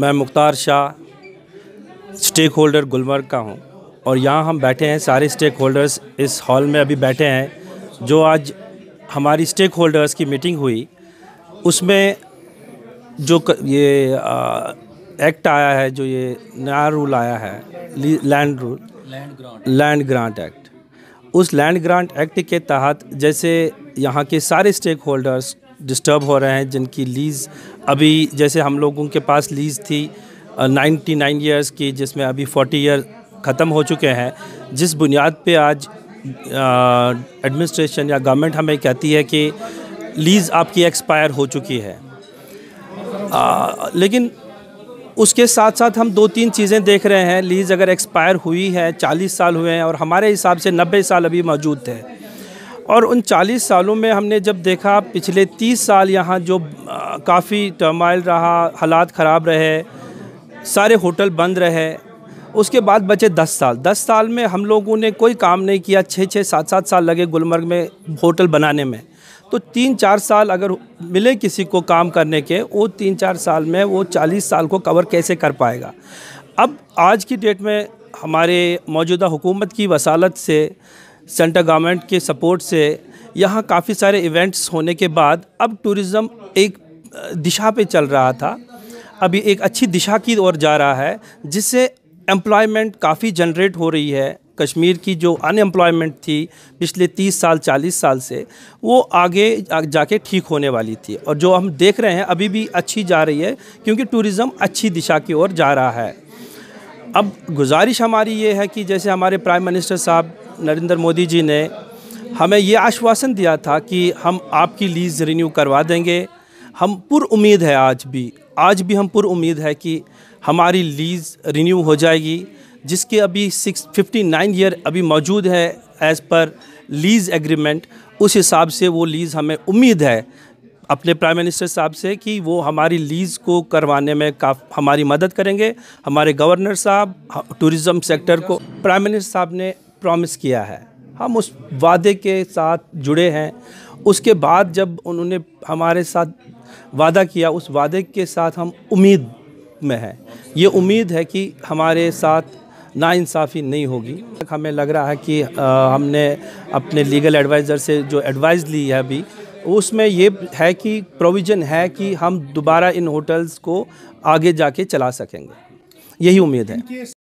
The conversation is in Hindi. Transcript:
मैं मुख्तार शाह स्टेक होल्डर गुलमर्ग का हूँ और यहाँ हम बैठे हैं सारे स्टेक होल्डर्स इस हॉल में अभी बैठे हैं जो आज हमारी स्टेक होल्डर्स की मीटिंग हुई उसमें जो ये आ, एक्ट आया है जो ये नया रूल आया है land rule land grant act उस लैंड ग्रांट एक्ट के तहत जैसे यहाँ के सारे स्टेक होल्डर्स डिस्टर्ब हो रहे हैं जिनकी लीज अभी जैसे हम लोगों के पास लीज थी नाइन्टी नाइन ईयर्स की जिसमें अभी फोर्टी ईयर ख़त्म हो चुके हैं जिस बुनियाद पे आज एडमिनिस्ट्रेशन या गवर्नमेंट हमें कहती है कि लीज़ आपकी एक्सपायर हो चुकी है आ, लेकिन उसके साथ साथ हम दो तीन चीज़ें देख रहे हैं लीज़ अगर एक्सपायर हुई है चालीस साल हुए हैं और हमारे हिसाब से नब्बे साल अभी मौजूद थे और उन 40 सालों में हमने जब देखा पिछले 30 साल यहाँ जो काफ़ी टर्माइल रहा हालात ख़राब रहे सारे होटल बंद रहे उसके बाद बचे 10 साल 10 साल में हम लोगों ने कोई काम नहीं किया छः छः सात सात साल लगे गुलमर्ग में होटल बनाने में तो तीन चार साल अगर मिले किसी को काम करने के वो तीन चार साल में वो चालीस साल को कवर कैसे कर पाएगा अब आज की डेट में हमारे मौजूदा हुकूमत की वसालत से सेंट्रल गवर्नमेंट के सपोर्ट से यहाँ काफ़ी सारे इवेंट्स होने के बाद अब टूरिज़्म एक दिशा पे चल रहा था अभी एक अच्छी दिशा की ओर जा रहा है जिससे एम्प्लॉयमेंट काफ़ी जनरेट हो रही है कश्मीर की जो अनएम्प्लॉयमेंट थी पिछले 30 साल 40 साल से वो आगे जाके ठीक होने वाली थी और जो हम देख रहे हैं अभी भी अच्छी जा रही है क्योंकि टूरिज़्म अच्छी दिशा की ओर जा रहा है अब गुजारिश हमारी ये है कि जैसे हमारे प्राइम मिनिस्टर साहब नरेंद्र मोदी जी ने हमें ये आश्वासन दिया था कि हम आपकी लीज़ रिन्यू करवा देंगे हम पुर उम्मीद है आज भी आज भी हम पुर उम्मीद है कि हमारी लीज़ रिन्यू हो जाएगी जिसके अभी सिक्स फिफ्टी नाइन ईयर अभी मौजूद है एज़ पर लीज़ एग्रीमेंट उस हिसाब से वो लीज़ हमें उम्मीद है अपने प्राइम मिनिस्टर साहब से कि वो हमारी लीज़ को करवाने में का हमारी मदद करेंगे हमारे गवर्नर साहब टूरिज़्म सेक्टर को प्राइम मिनिस्टर साहब ने प्रॉमिस किया है हम उस वादे के साथ जुड़े हैं उसके बाद जब उन्होंने हमारे साथ वादा किया उस वादे के साथ हम उम्मीद में हैं ये उम्मीद है कि हमारे साथ नाइंसाफ़ी नहीं होगी हमें लग रहा है कि आ, हमने अपने लीगल एडवाइज़र से जो एडवाइस ली है अभी उसमें ये है कि प्रोविज़न है कि हम दोबारा इन होटल्स को आगे जाके चला सकेंगे यही उम्मीद है